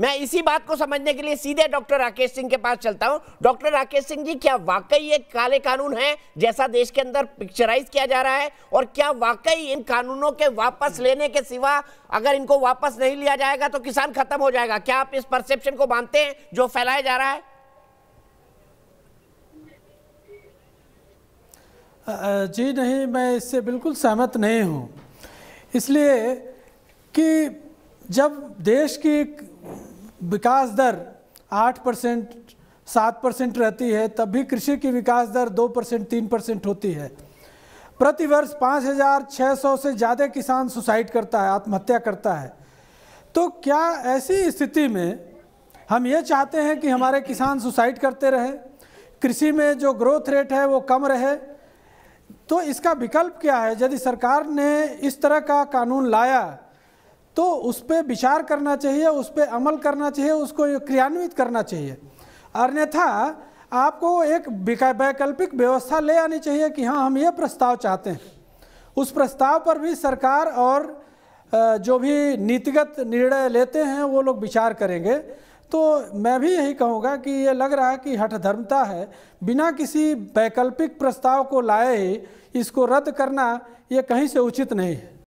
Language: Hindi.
मैं इसी बात को समझने के लिए सीधे डॉक्टर राकेश सिंह के पास चलता हूं डॉक्टर राकेश सिंह जी क्या वाकई ये काले कानून है जैसा देश के अंदर पिक्चराइज किया जा रहा है और क्या वाकई इन कानूनों के वापस लेने के सिवा अगर इनको वापस नहीं लिया जाएगा तो किसान खत्म हो जाएगा क्या आप इस परसेप्शन को मानते हैं जो फैलाया जा रहा है जी नहीं मैं इससे बिल्कुल सहमत नहीं हूँ इसलिए कि जब देश की विकास दर आठ परसेंट सात परसेंट रहती है तब भी कृषि की विकास दर दो परसेंट तीन परसेंट होती है प्रतिवर्ष पाँच हज़ार छः सौ से ज़्यादा किसान सुसाइड करता है आत्महत्या करता है तो क्या ऐसी स्थिति में हम ये चाहते हैं कि हमारे किसान सुसाइड करते रहे कृषि में जो ग्रोथ रेट है वो कम रहे तो इसका विकल्प क्या है यदि सरकार ने इस तरह का कानून लाया तो उस पर विचार करना चाहिए उस पर अमल करना चाहिए उसको क्रियान्वित करना चाहिए अन्यथा आपको एक वैकल्पिक व्यवस्था ले आनी चाहिए कि हाँ हम ये प्रस्ताव चाहते हैं उस प्रस्ताव पर भी सरकार और जो भी नीतिगत निर्णय लेते हैं वो लोग विचार करेंगे तो मैं भी यही कहूँगा कि ये लग रहा है कि हठधर्मता है बिना किसी वैकल्पिक प्रस्ताव को लाए ही इसको रद्द करना ये कहीं से उचित नहीं है